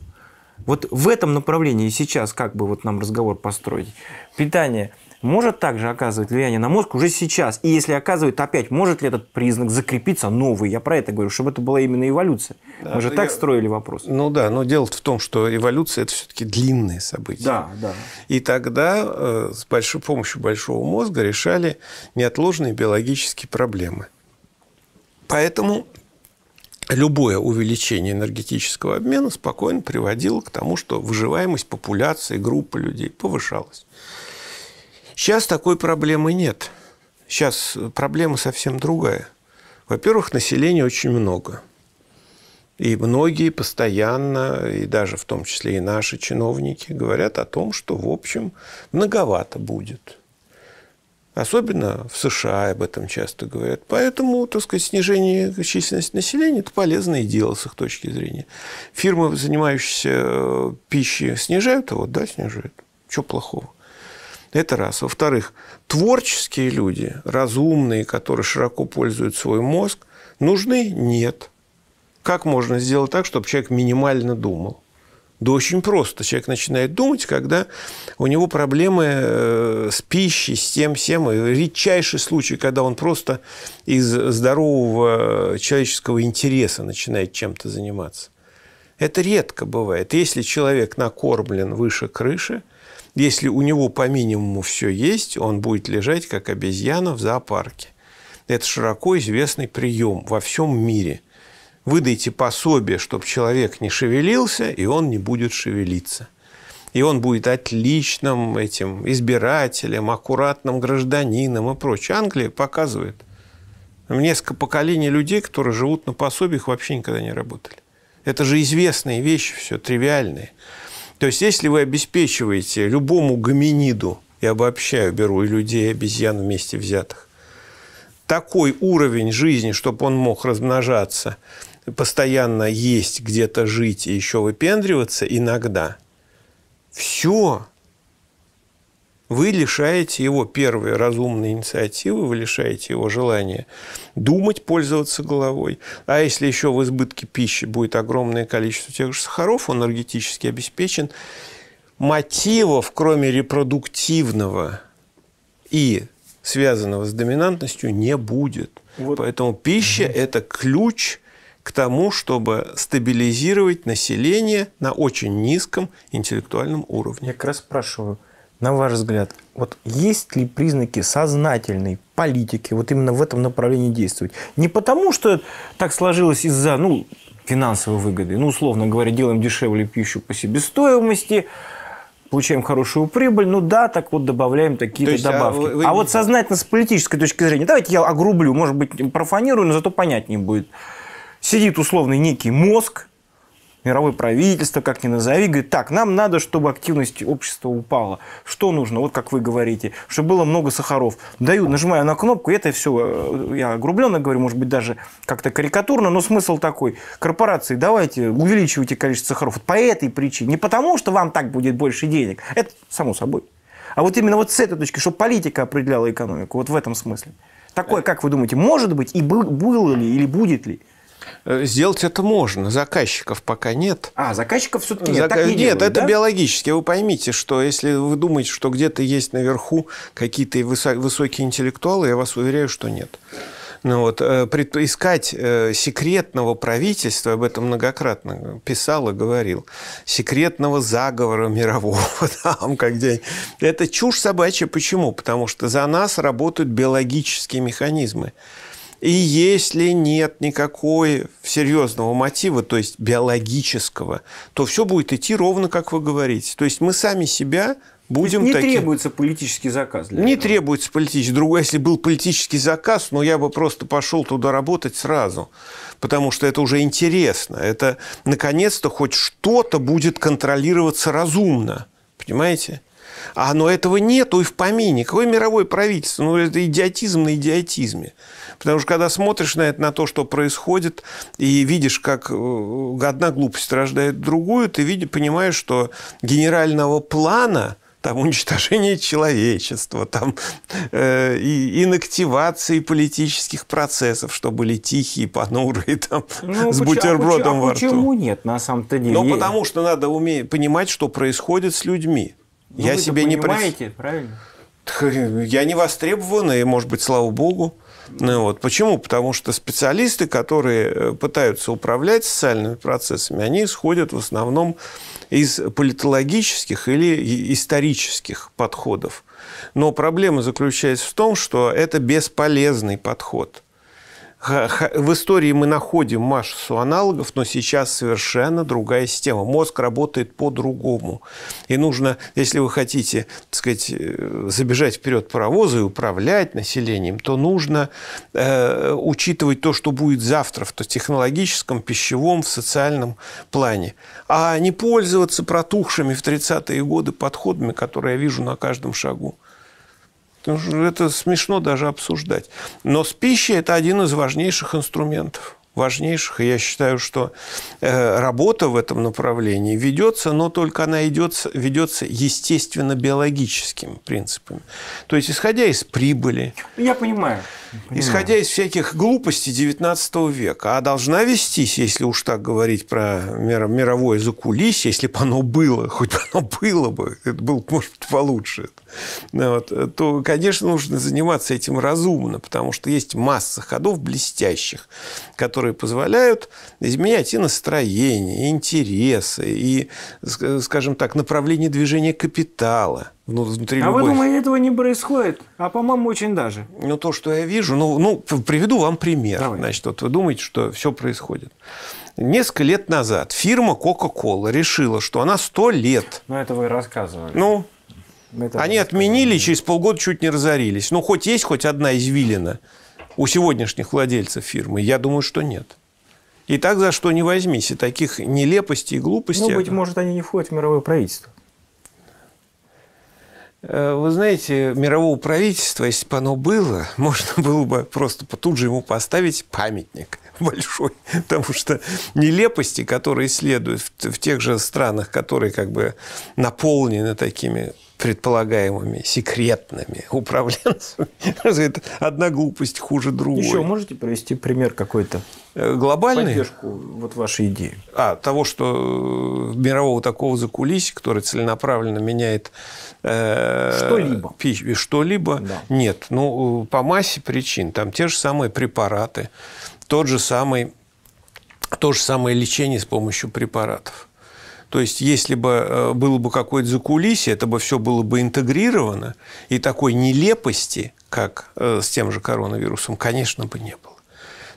Вот в этом направлении сейчас как бы вот нам разговор построить. Питание – может также оказывать влияние на мозг уже сейчас. И если оказывает, опять, может ли этот признак закрепиться новый? Я про это говорю, чтобы это была именно эволюция. Да, Мы же ну так я... строили вопрос. Ну да, но дело в том, что эволюция – это все-таки длинное событие. Да, да. И тогда э, с большой помощью большого мозга решали неотложные биологические проблемы. Поэтому любое увеличение энергетического обмена спокойно приводило к тому, что выживаемость популяции, группы людей повышалась. Сейчас такой проблемы нет. Сейчас э, проблема совсем другая. Во-первых, населения очень много. И многие постоянно, и даже в том числе и наши чиновники, говорят о том, что, в общем, многовато будет. Особенно в США об этом часто говорят. Поэтому, так сказать, снижение численности населения – это полезное дело с их точки зрения. Фирмы, занимающиеся э, пищей, снижают его? Да, снижают. Чего плохого? Это раз. Во-вторых, творческие люди, разумные, которые широко пользуют свой мозг, нужны? Нет. Как можно сделать так, чтобы человек минимально думал? Да очень просто. Человек начинает думать, когда у него проблемы э, с пищей, с тем, всем. И редчайший случай, когда он просто из здорового э, человеческого интереса начинает чем-то заниматься. Это редко бывает. Если человек накормлен выше крыши – если у него по минимуму все есть, он будет лежать, как обезьяна в зоопарке. Это широко известный прием во всем мире. Выдайте пособие, чтобы человек не шевелился, и он не будет шевелиться. И он будет отличным этим избирателем, аккуратным гражданином и прочее. Англия показывает. Несколько поколений людей, которые живут на пособиях, вообще никогда не работали. Это же известные вещи, все тривиальные. То есть, если вы обеспечиваете любому гоминиду, я обобщаю, беру и людей, и обезьян вместе взятых, такой уровень жизни, чтобы он мог размножаться, постоянно есть, где-то жить и еще выпендриваться иногда, все – вы лишаете его первой разумной инициативы, вы лишаете его желания думать, пользоваться головой. А если еще в избытке пищи будет огромное количество тех же сахаров, он энергетически обеспечен, мотивов, кроме репродуктивного и связанного с доминантностью, не будет. Вот. Поэтому пища угу. – это ключ к тому, чтобы стабилизировать население на очень низком интеллектуальном уровне. Я как раз спрашиваю – на ваш взгляд, вот есть ли признаки сознательной политики вот именно в этом направлении действовать? Не потому, что так сложилось из-за ну, финансовой выгоды, ну, условно говоря, делаем дешевле пищу по себестоимости, получаем хорошую прибыль, ну да, так вот добавляем такие-то а добавки. А, вы... а вот сознательно с политической точки зрения, давайте я огрублю, может быть, профанирую, но зато понятнее будет. Сидит условный некий мозг, мировое правительство, как ни назови, говорит, так, нам надо, чтобы активность общества упала. Что нужно? Вот как вы говорите, чтобы было много сахаров. Даю, нажимаю на кнопку, это все, э, я огрубленно говорю, может быть, даже как-то карикатурно, но смысл такой. Корпорации, давайте, увеличивайте количество сахаров. Вот по этой причине. Не потому, что вам так будет больше денег. Это само собой. А вот именно вот с этой точки, чтобы политика определяла экономику, вот в этом смысле. Такое, как вы думаете, может быть и был, было ли или будет ли? Э, сделать это можно. Заказчиков пока нет. А, заказчиков все-таки нет. Зак... Так не нет, делают, это биологически. Вы поймите, что если вы думаете, что где-то есть наверху какие-то высокие интеллектуалы, я вас уверяю, что нет. Ну вот, э, искать э, секретного правительства, об этом многократно писал и говорил, секретного заговора мирового, там, как день. Это чушь собачья. Почему? Потому что за нас работают биологические механизмы. И если нет никакой серьезного мотива, то есть биологического, то все будет идти ровно, как вы говорите. То есть мы сами себя Будем не таким... требуется политический заказ. Для не этого. требуется политический. Другой, если был политический заказ, ну, я бы просто пошел туда работать сразу. Потому что это уже интересно. Это, наконец-то, хоть что-то будет контролироваться разумно. Понимаете? А но этого нету и в помине. Какое мировое правительство? Ну, это идиотизм на идиотизме. Потому что когда смотришь на это, на то, что происходит, и видишь, как э, одна глупость рождает другую, ты видишь, понимаешь, что генерального плана там уничтожение человечества, там э, и инактивации политических процессов, что были тихие, понурые, там ну, а с а бутербродом а почему, во рту. А почему нет, на самом-то ну, деле? Ну, потому что надо уметь понимать, что происходит с людьми. Но ну, я себе не представляю. правильно? Я не востребован и, может быть, слава богу. Ну, вот. Почему? Потому что специалисты, которые э, пытаются управлять социальными процессами, они исходят в основном из политологических или исторических подходов. Но проблема заключается в том, что это бесполезный подход – в истории мы находим массу аналогов, но сейчас совершенно другая система. Мозг работает по-другому. И нужно, если вы хотите, так сказать, э, забежать вперед паровоза и управлять населением, то нужно э, учитывать то, что будет завтра в технологическом, пищевом, в социальном плане. А не пользоваться протухшими в 30-е годы подходами, которые я вижу на каждом шагу. Это смешно даже обсуждать. Но с пищей это один из важнейших инструментов важнейших. И я считаю, что э, работа в этом направлении ведется, но только она идется, ведется естественно-биологическими принципами. То есть, исходя из прибыли. Я понимаю. Понимаю. исходя из всяких глупостей XIX века. А должна вестись, если уж так говорить про мировое закулисье, если бы оно было, хоть бы оно было бы, это было, может быть, получше, ну вот, то, конечно, нужно заниматься этим разумно, потому что есть масса ходов блестящих, которые позволяют изменять и настроение, и интересы, и, скажем так, направление движения капитала – ну, внутри а любой. вы думаете, этого не происходит? А по-моему, очень даже. Ну, то, что я вижу, ну, ну приведу вам пример. Давай. Значит, вот вы думаете, что все происходит. Несколько лет назад фирма Coca-Cola решила, что она сто лет... Ну, это вы рассказывали. Ну, это они отменили, через полгода чуть не разорились. Ну, хоть есть хоть одна извилина у сегодняшних владельцев фирмы? Я думаю, что нет. И так за что не возьмись. И таких нелепостей и глупостей... Ну, быть может, они не входят в мировое правительство. Э, вы знаете, мирового правительства, если бы оно было, можно было бы просто тут же ему поставить памятник большой, потому что нелепости, которые следуют в тех же странах, которые как бы наполнены такими предполагаемыми секретными управленцами. Это одна глупость хуже другой. Еще можете привести пример какой-то? Э, глобальный? Поддержку вот вашей идеи. А, того, что э, мирового такого закулисья, который целенаправленно меняет Э, что-либо. Что-либо. Да. Нет. Ну, по массе причин. Там те же самые препараты, тот же самый, то же самое лечение с помощью препаратов. То есть, если бы э, было бы какое-то закулисье, это бы все было бы интегрировано, и такой нелепости, как э, с тем же коронавирусом, конечно бы не было.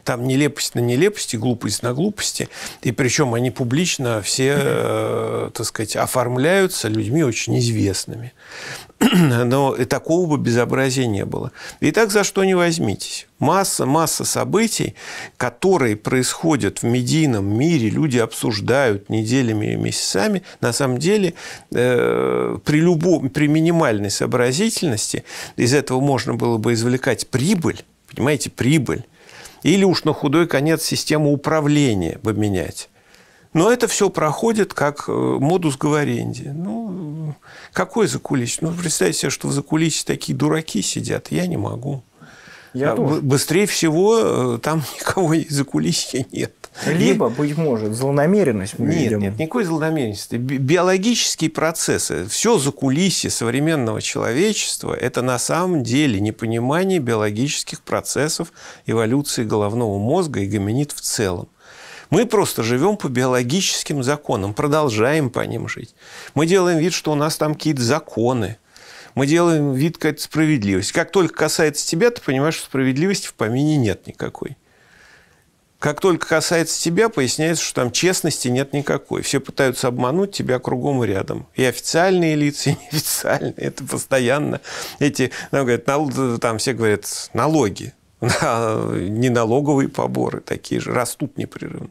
Там нелепость на нелепости, глупость на глупости. И причем они публично все, э, так сказать, оформляются людьми очень известными. Но и такого бы безобразия не было. И так за что не возьмитесь. Масса, масса событий, которые происходят в медийном мире, люди обсуждают неделями и месяцами, на самом деле э, при, любом, при минимальной сообразительности из этого можно было бы извлекать прибыль, понимаете, прибыль или уж на худой конец систему управления бы менять, Но это все проходит как э, модус говоренди. Ну, какой закулисье? Ну, представьте себе, что в закулисье такие дураки сидят. Я не могу. Я э, тоже. Быстрее всего э, там никого из-за кулисья нет. Либо, и... быть может, злонамеренность Нет, видим. нет, никакой злонамеренности. Биологические процессы, все за кулисье современного человечества – это на самом деле непонимание биологических процессов эволюции головного мозга и гоминид в целом. Мы просто живем по биологическим законам, продолжаем по ним жить. Мы делаем вид, что у нас там какие-то законы – мы делаем вид какая-то справедливость. Как только касается тебя, ты понимаешь, что справедливости в помине нет никакой. Как только касается тебя, поясняется, что там честности нет никакой. Все пытаются обмануть тебя кругом и рядом. И официальные лица, и неофициальные. Это постоянно. Эти, нам говорят, там все говорят, налоги на неналоговые поборы такие же, растут непрерывно.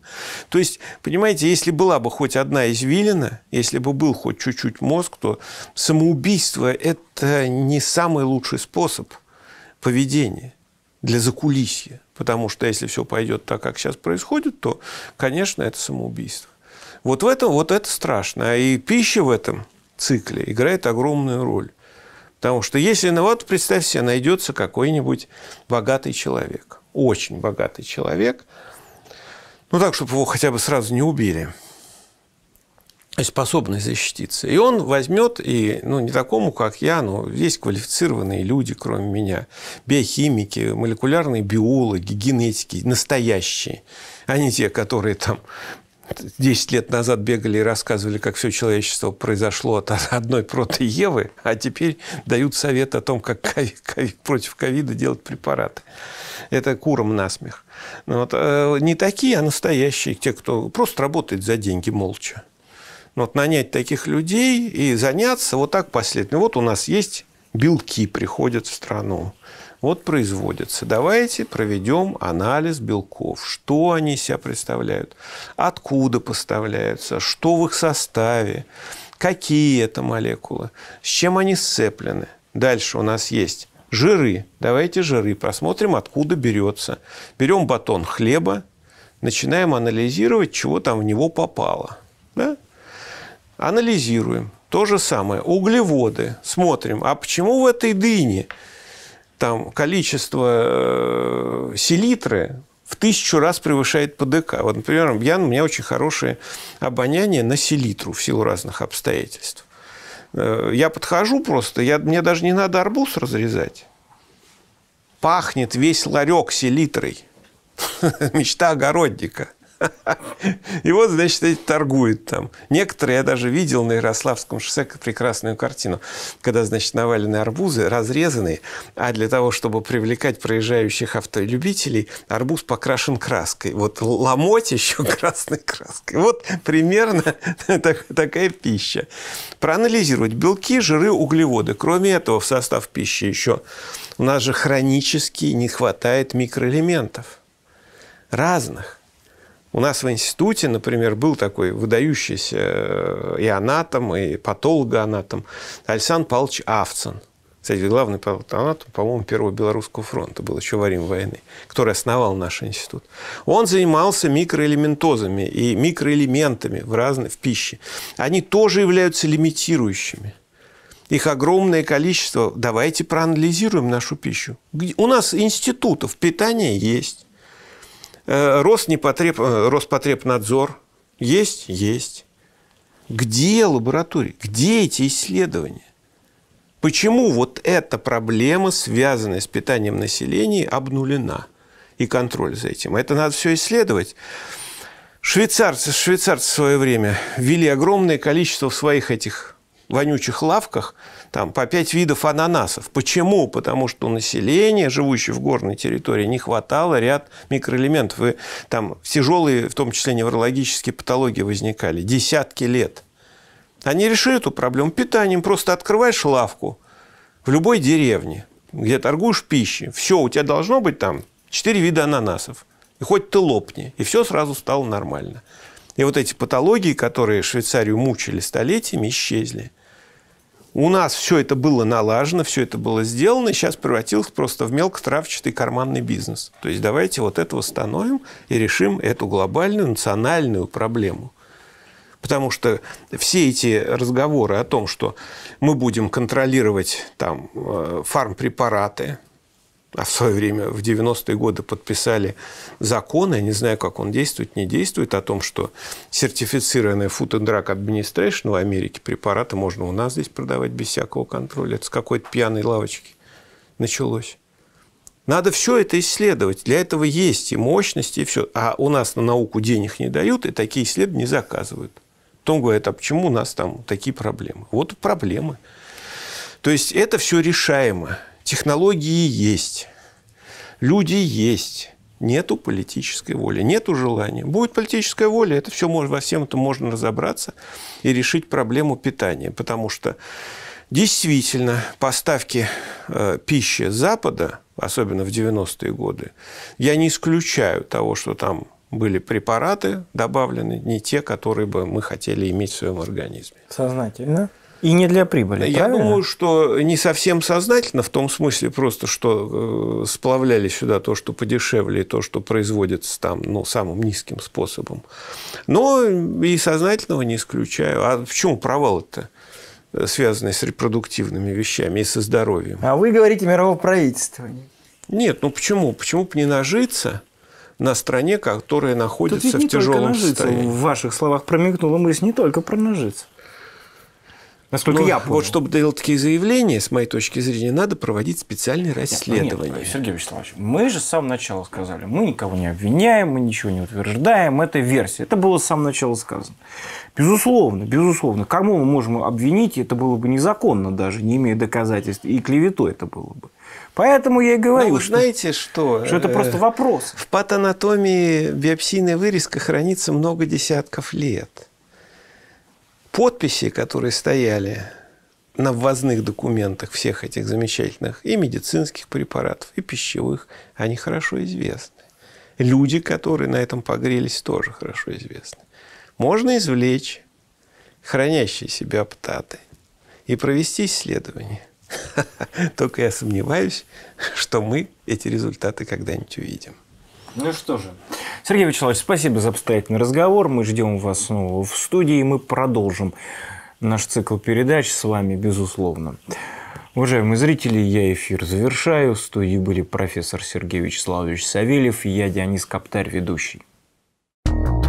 То есть, понимаете, если была бы хоть одна извилина, если бы был хоть чуть-чуть мозг, то самоубийство – это не самый лучший способ поведения для закулисья. Потому что если все пойдет так, как сейчас происходит, то, конечно, это самоубийство. Вот в этом вот это страшно. И пища в этом цикле играет огромную роль. Потому что если, ну вот представь себе, найдется какой-нибудь богатый человек, очень богатый человек, ну так, чтобы его хотя бы сразу не убили, и способный защититься. И он возьмет, и, ну, не такому, как я, но есть квалифицированные люди, кроме меня, биохимики, молекулярные биологи, генетики, настоящие, а не те, которые там 10 лет назад бегали и рассказывали, как все человечество произошло от одной протоевы, а теперь дают совет о том, как ковид, ковид, против ковида делать препараты. Это курам насмех. Ну вот. Э, не такие, а настоящие, те, кто просто работает за деньги молча. Ну вот нанять таких людей и заняться вот так последовательно. Вот у нас есть белки приходят в страну вот производятся. Давайте проведем анализ белков, что они себя представляют, откуда поставляются, что в их составе, какие это молекулы, с чем они сцеплены. Дальше у нас есть жиры. Давайте жиры просмотрим. откуда берется. Берем батон хлеба, начинаем анализировать, чего там в него попало. Да? Анализируем. То же самое. Углеводы. Смотрим, а почему в этой дыне там количество э, селитры в тысячу раз превышает ПДК. Вот, например, я, у меня очень хорошее обоняние на селитру в силу разных обстоятельств. Э, я подхожу просто, я, мне даже не надо арбуз разрезать. Пахнет весь ларек селитрой. Мечта огородника – И вот, значит, эти торгуют там. Некоторые, я даже видел на Ярославском шоссе прекрасную картину, когда, значит, навалены арбузы, разрезанные, а для того, чтобы привлекать проезжающих автолюбителей, арбуз покрашен краской. Вот ломоть еще красной краской. Вот примерно такая пища. Проанализировать белки, жиры, углеводы. Кроме этого, в состав пищи еще у нас же хронически не хватает микроэлементов разных. У нас в институте, например, был такой выдающийся э, и анатом, и патологоанатом Александр Павлович Авцин. Кстати, главный патологоанатом, по-моему, Первого Белорусского фронта был еще во время войны, который основал наш институт. Он занимался микроэлементозами и микроэлементами в, разной, в пище. Они тоже являются лимитирующими. Их огромное количество. Давайте проанализируем нашу пищу. У нас институтов питания есть Э, Роснепотреб, э, Роспотребнадзор есть? Есть. Где лаборатории? Где эти исследования? Почему вот эта проблема, связанная с питанием населения, обнулена? И контроль за этим. Это надо все исследовать. Швейцарцы, швейцарцы в свое время ввели огромное количество в своих этих вонючих лавках – там, по 5 видов ананасов. Почему? Потому что у населения, живущего в горной территории, не хватало ряд микроэлементов. И там тяжелые, в том числе неврологические патологии возникали десятки лет. Они решили эту проблему питанием. Просто открываешь лавку в любой деревне, где торгуешь пищей. Все, у тебя должно быть там 4 вида ананасов. И хоть ты лопни. И все сразу стало нормально. И вот эти патологии, которые Швейцарию мучили столетиями, исчезли. У нас все это было налажено, все это было сделано, и сейчас превратилось просто в мелкотравчатый карманный бизнес. То есть давайте вот это восстановим и решим эту глобальную национальную проблему. Потому что все эти разговоры о том, что мы будем контролировать там э, фармпрепараты, а в свое время в 90-е годы подписали закон, я не знаю, как он действует, не действует, о том, что сертифицированная Food and Drug Administration в Америке препараты можно у нас здесь продавать без всякого контроля. Это с какой-то пьяной лавочки началось. Надо все это исследовать. Для этого есть и мощности, и все. А у нас на науку денег не дают, и такие исследования не заказывают. Потом говорят, а почему у нас там такие проблемы? Вот проблемы. То есть это все решаемо. Технологии есть, люди есть, нету политической воли, нету желания. Будет политическая воля, это все может во всем это можно разобраться и решить проблему питания, потому что действительно поставки э, пищи Запада, особенно в 90-е годы, я не исключаю того, что там были препараты добавлены, не те, которые бы мы хотели иметь в своем организме. Сознательно? И не для прибыли. Я правильно? думаю, что не совсем сознательно, в том смысле просто, что э, сплавляли сюда то, что подешевле, и то, что производится там ну, самым низким способом. Но и сознательного не исключаю. А почему провал это, связанные с репродуктивными вещами и со здоровьем. А вы говорите мирового правительства. Нет, ну почему? Почему бы не нажиться? на стране, которая находится Тут ведь не в тяжелом состоянии. В ваших словах промелькнула мысль не только про нажиться. Насколько Но я понял. Вот чтобы делать такие заявления, с моей точки зрения, надо проводить специальные ну расследования. Нет, нет, Сергей Вячеславович, мы же с самого начала сказали, мы никого не обвиняем, мы ничего не утверждаем, это версия. Это было с самого начала сказано. Безусловно, безусловно. Кому мы можем обвинить, это было бы незаконно даже, не имея доказательств, и клевето это было бы. Поэтому я и ну, говорю, ну, вы знаете, что, что это э, просто вопрос. В патанатомии биопсийной вырезка хранится много десятков лет подписи, которые стояли на ввозных документах всех этих замечательных и медицинских препаратов, и пищевых, они хорошо известны. Люди, которые на этом погрелись, тоже хорошо известны. Можно извлечь хранящие себя птаты и провести исследование. Только я сомневаюсь, что мы эти результаты когда-нибудь увидим. Ну что же. Сергей Вячеславович, спасибо за обстоятельный разговор. Мы ждем вас снова ну, в студии. Мы продолжим наш цикл передач с вами, безусловно. Уважаемые зрители, я эфир завершаю. В студии были профессор Сергей Вячеславович Савельев и я, Дионис Коптарь, ведущий. thank you